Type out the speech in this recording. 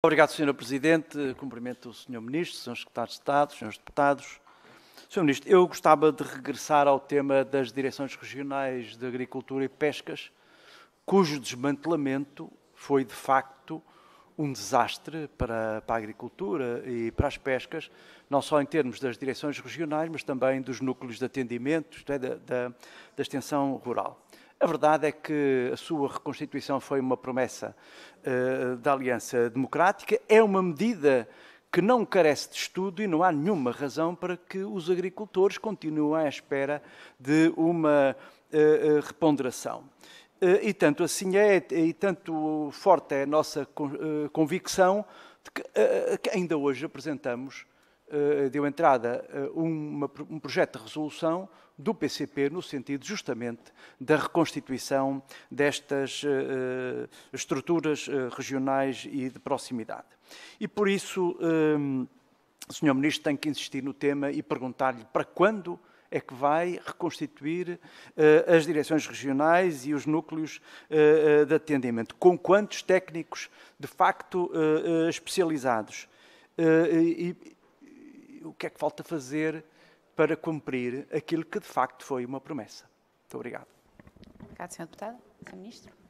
Obrigado, Sr. Presidente. Cumprimento o Sr. Ministro, Srs. Secretário de Estado, Srs. Deputados. Sr. Ministro, eu gostava de regressar ao tema das direções regionais de Agricultura e Pescas, cujo desmantelamento foi, de facto, um desastre para, para, a agricultura e para as pescas, não só em termos das direções regionais, mas também dos núcleos de atendimento, isto é, da, da, da extensão rural. A verdade é que a sua reconstituição foi uma promessa uh, da Aliança Democrática, é uma medida que não carece de estudo e não há nenhuma razão para que os agricultores continuem à espera de uma uh, reponderação. Uh, e tanto assim é, e tanto forte é a nossa convicção de que, que ainda hoje apresentamos eh, deu entrada eh, um projeto de resolução do PCP no sentido justamente da reconstituição destas eh, estruturas regionais e de proximidade. E por isso, ehm, Sr. Ministro, tenho que insistir no tema e perguntar-lhe para quando é que vai reconstituir uh, as direções regionais e os núcleos de atendimento. Com quantos técnicos, de facto, especializados? E, o que é que falta fazer para cumprir aquilo que de facto foi uma promessa. Muito obrigado. Obrigado, Sr. Deputado. Sr. Ministro.